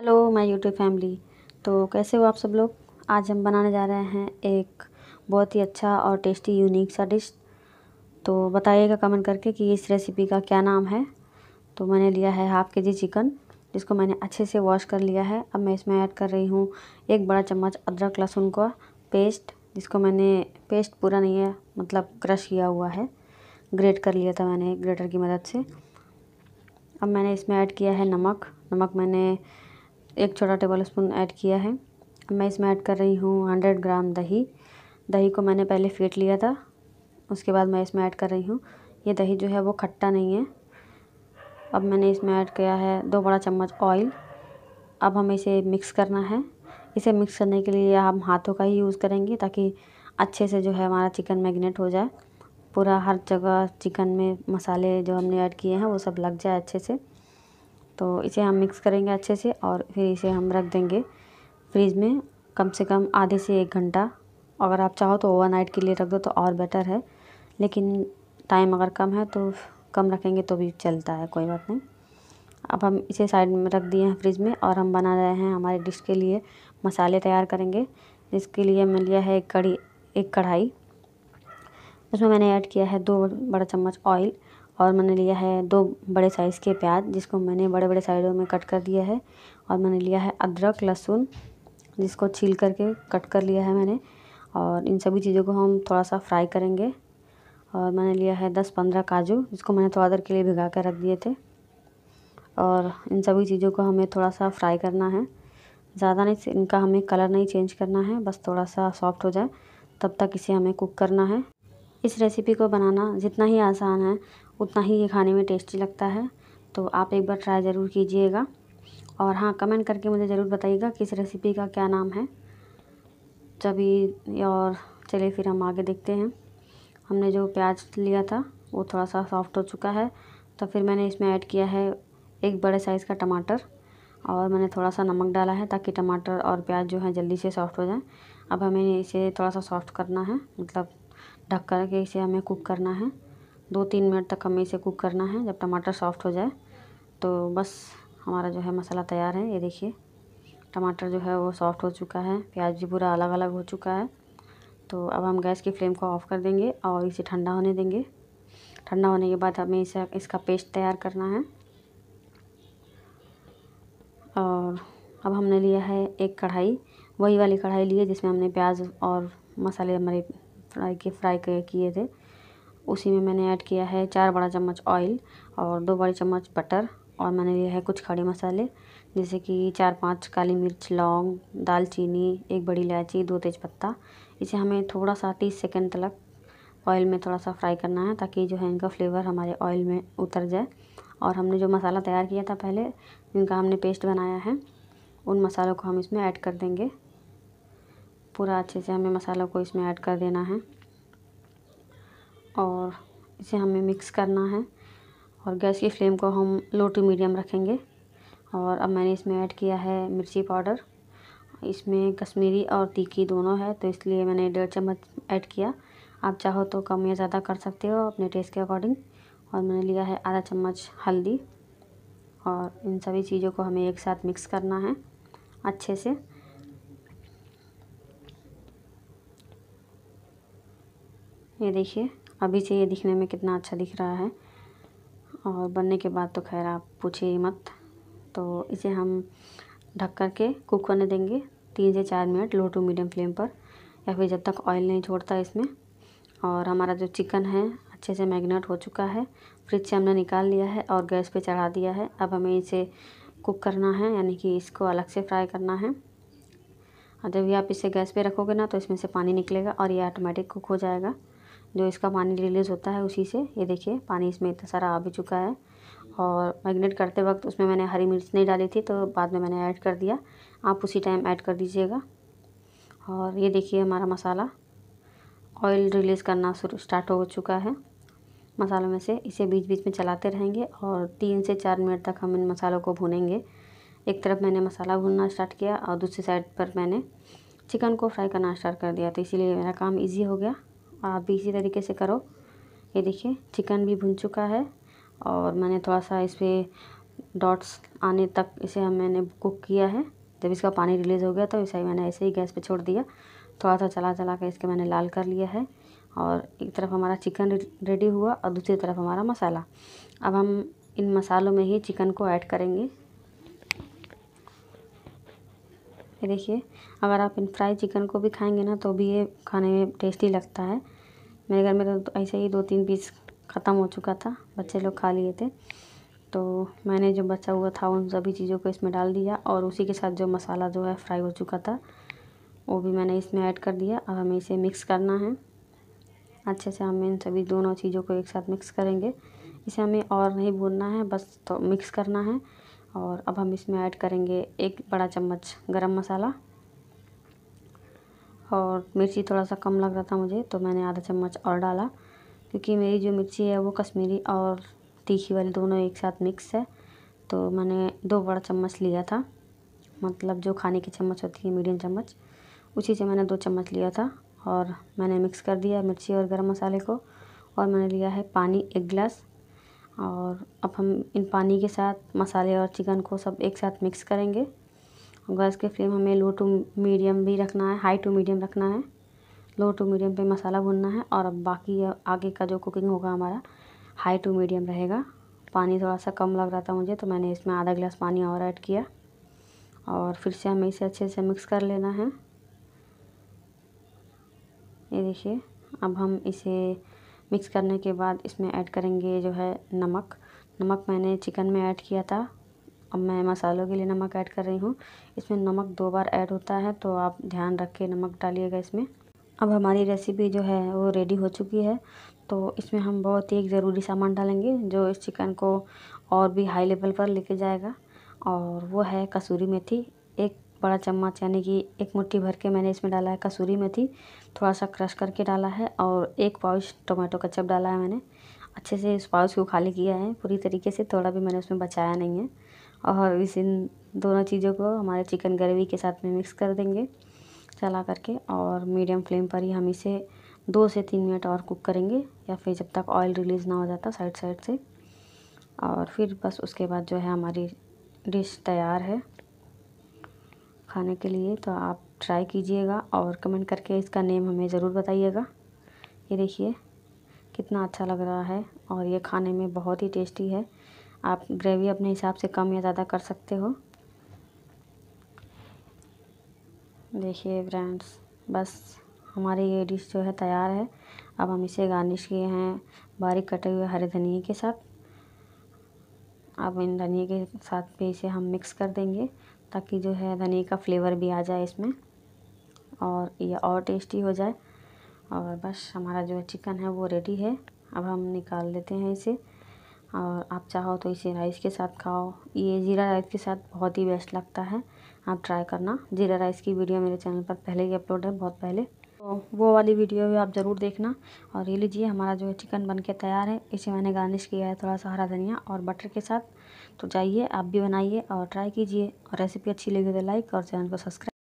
hello my YouTube family तो कैसे हो आप सब लोग आज हम बनाने जा रहे हैं एक बहुत ही अच्छा और टेस्टी यूनिक सा डिश तो बताइएगा कमेंट करके कि इस रेसिपी का क्या नाम है तो मैंने लिया है हाफ़ के जी चिकन जिसको मैंने अच्छे से वॉश कर लिया है अब मैं इसमें ऐड कर रही हूँ एक बड़ा चम्मच अदरक लहसुन का पेस्ट जिसको मैंने पेस्ट पूरा नहीं है मतलब क्रश किया हुआ है ग्रेट कर लिया था मैंने ग्रेटर की मदद से अब मैंने इसमें ऐड किया है नमक नमक मैंने एक छोटा टेबल स्पून ऐड किया है मैं इसमें ऐड कर रही हूँ हंड्रेड ग्राम दही दही को मैंने पहले फेंट लिया था उसके बाद मैं इसमें ऐड कर रही हूँ ये दही जो है वो खट्टा नहीं है अब मैंने इसमें ऐड किया है दो बड़ा चम्मच ऑयल अब हमें इसे मिक्स करना है इसे मिक्स करने के लिए हम हाथों का ही यूज़ करेंगे ताकि अच्छे से जो है हमारा चिकन मैगनेट हो जाए पूरा हर जगह चिकन में मसाले जो हमने ऐड किए हैं वो सब लग जाए अच्छे से तो इसे हम मिक्स करेंगे अच्छे से और फिर इसे हम रख देंगे फ्रिज में कम से कम आधे से एक घंटा अगर आप चाहो तो ओवरनाइट के लिए रख दो तो और बेटर है लेकिन टाइम अगर कम है तो कम रखेंगे तो भी चलता है कोई बात नहीं अब हम इसे साइड में रख दिए हैं फ्रिज में और हम बना रहे हैं हमारे डिश के लिए मसाले तैयार करेंगे जिसके लिए मैं लिया है एक कड़ी एक कढ़ाई उसमें मैंने ऐड किया है दो बड़ा चम्मच ऑयल और मैंने लिया है दो बड़े साइज़ के प्याज जिसको मैंने बड़े बड़े साइज़ों में कट कर दिया है और मैंने लिया है अदरक लहसुन जिसको छील करके कट कर लिया है मैंने और इन सभी चीज़ों को हम थोड़ा सा फ्राई करेंगे और मैंने लिया है दस पंद्रह काजू जिसको मैंने थोड़ा देर के लिए भिगा कर रख दिए थे और इन सभी चीज़ों को हमें थोड़ा सा फ्राई करना है ज़्यादा नहीं इनका हमें कलर नहीं चेंज करना है बस थोड़ा सा सॉफ्ट हो जाए तब तक इसे हमें कुक करना है इस रेसिपी को बनाना जितना ही आसान है उतना ही ये खाने में टेस्टी लगता है तो आप एक बार ट्राई ज़रूर कीजिएगा और हाँ कमेंट करके मुझे ज़रूर बताइएगा किस रेसिपी का क्या नाम है तभी और चलिए फिर हम आगे देखते हैं हमने जो प्याज लिया था वो थोड़ा सा सॉफ्ट हो चुका है तो फिर मैंने इसमें ऐड किया है एक बड़े साइज़ का टमाटर और मैंने थोड़ा सा नमक डाला है ताकि टमाटर और प्याज जो है जल्दी से सॉफ्ट हो जाए अब हमें इसे थोड़ा सा सॉफ्ट करना है मतलब ढक करके इसे हमें कुक करना है दो तीन मिनट तक हमें इसे कुक करना है जब टमाटर सॉफ्ट हो जाए तो बस हमारा जो है मसाला तैयार है ये देखिए टमाटर जो है वो सॉफ्ट हो चुका है प्याज भी पूरा अलग अलग हो चुका है तो अब हम गैस की फ्लेम को ऑफ़ कर देंगे और इसे ठंडा होने देंगे ठंडा होने के बाद हमें इसे इसका पेस्ट तैयार करना है और अब हमने लिया है एक कढ़ाई वही वाली कढ़ाई ली है जिसमें हमने प्याज और मसाले हमारे फ्राई के फ्राई किए थे उसी में मैंने ऐड किया है चार बड़ा चम्मच ऑयल और दो बड़े चम्मच बटर और मैंने लिया है कुछ खड़े मसाले जैसे कि चार पांच काली मिर्च लौंग दालचीनी एक बड़ी इलायची दो तेज़पत्ता इसे हमें थोड़ा सा तीस सेकेंड तक ऑयल में थोड़ा सा फ्राई करना है ताकि जो है इनका फ्लेवर हमारे ऑयल में उतर जाए और हमने जो मसाला तैयार किया था पहले जिनका हमने पेस्ट बनाया है उन मसालों को हम इसमें ऐड कर देंगे पूरा अच्छे से हमें मसालों को इसमें ऐड कर देना है और इसे हमें मिक्स करना है और गैस की फ्लेम को हम लो टू मीडियम रखेंगे और अब मैंने इसमें ऐड किया है मिर्ची पाउडर इसमें कश्मीरी और तीखी दोनों है तो इसलिए मैंने डेढ़ चम्मच ऐड किया आप चाहो तो कम या ज़्यादा कर सकते हो अपने टेस्ट के अकॉर्डिंग और मैंने लिया है आधा चम्मच हल्दी और इन सभी चीज़ों को हमें एक साथ मिक्स करना है अच्छे से ये देखिए अभी से ये दिखने में कितना अच्छा दिख रहा है और बनने के बाद तो खैर आप पूछिए मत तो इसे हम ढक कर के कुक करने देंगे तीन से चार minute low to medium flame पर या फिर जब तक ऑयल नहीं छोड़ता इसमें और हमारा जो चिकन है अच्छे से मैगनेट हो चुका है फ्रिज से हमने निकाल लिया है और गैस पे चढ़ा दिया है अब हमें इसे कुक करना है यानी कि इसको अलग से फ्राई करना है और जब भी आप इसे गैस पे रखोगे ना तो इसमें से पानी निकलेगा और ये ऑटोमेटिक कुक हो जाएगा जो इसका पानी रिलीज़ होता है उसी से ये देखिए पानी इसमें इतना सारा आ भी चुका है और मैगनेट करते वक्त उसमें मैंने हरी मिर्च नहीं डाली थी तो बाद में मैंने ऐड कर दिया आप उसी टाइम ऐड कर दीजिएगा और ये देखिए हमारा मसाला ऑयल रिलीज़ करना शुरू स्टार्ट हो चुका है मसालों में से इसे बीच बीच में चलाते रहेंगे और तीन से चार मिनट तक हम इन मसालों को भूनेंगे एक तरफ मैंने मसाला भूनना स्टार्ट किया और दूसरी साइड पर मैंने चिकन को फ्राई करना स्टार्ट कर दिया तो इसीलिए मेरा काम इजी हो गया आप भी इसी तरीके से करो ये देखिए चिकन भी भुन चुका है और मैंने थोड़ा सा इस पर डॉट्स आने तक इसे हम मैंने कुक किया है जब इसका पानी रिलीज़ हो गया तो इसे मैंने ऐसे ही गैस पे छोड़ दिया थोड़ा सा चला चला कर इसके मैंने लाल कर लिया है और एक तरफ हमारा चिकन रेडी हुआ और दूसरी तरफ हमारा मसाला अब हम इन मसालों में ही चिकन को ऐड करेंगे ये देखिए अगर आप इन फ्राई चिकन को भी खाएंगे ना तो भी ये खाने में टेस्टी लगता है मेरे घर में तो ऐसे ही दो तीन पीस ख़त्म हो चुका था बच्चे लोग खा लिए थे तो मैंने जो बचा हुआ था उन सभी चीज़ों को इसमें डाल दिया और उसी के साथ जो मसाला जो है फ्राई हो चुका था वो भी मैंने इसमें ऐड कर दिया अब हमें इसे मिक्स करना है अच्छे से हम इन सभी दोनों चीज़ों को एक साथ मिक्स करेंगे इसे हमें और नहीं भूनना है बस तो मिक्स करना है और अब हम इसमें ऐड करेंगे एक बड़ा चम्मच गरम मसाला और मिर्ची थोड़ा सा कम लग रहा था मुझे तो मैंने आधा चम्मच और डाला क्योंकि मेरी जो मिर्ची है वो कश्मीरी और तीखी वाली दोनों एक साथ मिक्स है तो मैंने दो बड़ा चम्मच लिया था मतलब जो खाने की चम्मच होती है मीडियम चम्मच उसी से मैंने दो चम्मच लिया था और मैंने मिक्स कर दिया मिर्ची और गर्म मसाले को और मैंने लिया है पानी एक गिलास और अब हम इन पानी के साथ मसाले और चिकन को सब एक साथ मिक्स करेंगे गैस की फ्लेम हमें लो टू मीडियम भी रखना है हाई टू मीडियम रखना है लो टू मीडियम पे मसाला भुनना है और अब बाकी आगे का जो कुकिंग होगा हमारा हाई टू मीडियम रहेगा पानी थोड़ा सा कम लग रहा था मुझे तो मैंने इसमें आधा गिलास पानी और ऐड किया और फिर से हमें इसे अच्छे से मिक्स कर लेना है ये देखिए अब हम इसे मिक्स करने के बाद इसमें ऐड करेंगे जो है नमक नमक मैंने चिकन में ऐड किया था अब मैं मसालों के लिए नमक ऐड कर रही हूँ इसमें नमक दो बार ऐड होता है तो आप ध्यान रख के नमक डालिएगा इसमें अब हमारी रेसिपी जो है वो रेडी हो चुकी है तो इसमें हम बहुत ही एक ज़रूरी सामान डालेंगे जो इस चिकन को और भी हाई लेवल पर लेके जाएगा और वो है कसूरी मेथी एक बड़ा चम्मच यानी कि एक मुट्ठी भर के मैंने इसमें डाला है कसूरी मेथी थोड़ा सा क्रश करके डाला है और एक पाउच टोमेटो चप डाला है मैंने अच्छे से इस पाउच को खाली किया है पूरी तरीके से थोड़ा भी मैंने उसमें बचाया नहीं है और इस इन दोनों चीज़ों को हमारे चिकन ग्रेवी के साथ में मिक्स कर देंगे चला करके और मीडियम फ्लेम पर ही हम इसे दो से तीन मिनट और कुक करेंगे या फिर जब तक ऑयल रिलीज़ ना हो जाता साइड साइड से और फिर बस उसके बाद जो है हमारी डिश तैयार है खाने के लिए तो आप ट्राई कीजिएगा और कमेंट करके इसका नेम हमें ज़रूर बताइएगा ये देखिए कितना अच्छा लग रहा है और ये खाने में बहुत ही टेस्टी है आप ग्रेवी अपने हिसाब से कम या ज़्यादा कर सकते हो देखिए फ्रेंड्स बस हमारी ये डिश जो है तैयार है अब हम इसे गार्निश किए हैं बारीक कटे हुए हरे धनिए के साथ अब इन धनिए के साथ भी इसे हम मिक्स कर देंगे ताकि जो है धनिए का फ्लेवर भी आ जाए इसमें और ये और टेस्टी हो जाए और बस हमारा जो चिकन है वो रेडी है अब हम निकाल लेते हैं इसे और आप चाहो तो इसे राइस के साथ खाओ ये ज़ीरा राइस के साथ बहुत ही बेस्ट लगता है आप ट्राई करना ज़ीरा राइस की वीडियो मेरे चैनल पर पहले ही अपलोड है बहुत पहले तो वो वाली वीडियो भी आप ज़रूर देखना और ये लीजिए हमारा जो है चिकन बन के तैयार है इसे मैंने गार्निश किया है थोड़ा सा हरा धनिया और बटर के साथ तो जाइए आप भी बनाइए और ट्राई कीजिए और रेसिपी अच्छी लगी तो लाइक और चैनल को सब्सक्राइब